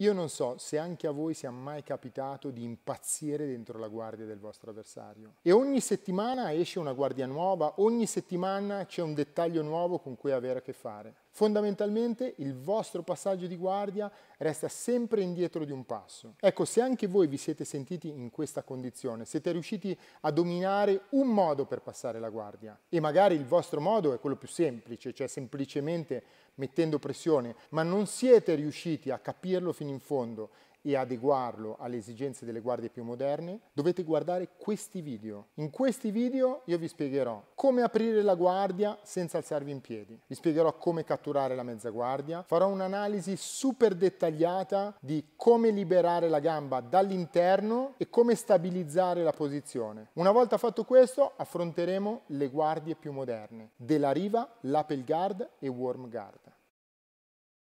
Io non so se anche a voi sia mai capitato di impazzire dentro la guardia del vostro avversario. E ogni settimana esce una guardia nuova, ogni settimana c'è un dettaglio nuovo con cui avere a che fare. Fondamentalmente il vostro passaggio di guardia resta sempre indietro di un passo. Ecco, se anche voi vi siete sentiti in questa condizione, siete riusciti a dominare un modo per passare la guardia e magari il vostro modo è quello più semplice, cioè semplicemente mettendo pressione, ma non siete riusciti a capirlo fino fino in fondo e adeguarlo alle esigenze delle guardie più moderne, dovete guardare questi video. In questi video io vi spiegherò come aprire la guardia senza alzarvi in piedi, vi spiegherò come catturare la mezza guardia, farò un'analisi super dettagliata di come liberare la gamba dall'interno e come stabilizzare la posizione. Una volta fatto questo affronteremo le guardie più moderne, della riva, l'appel guard e worm guard.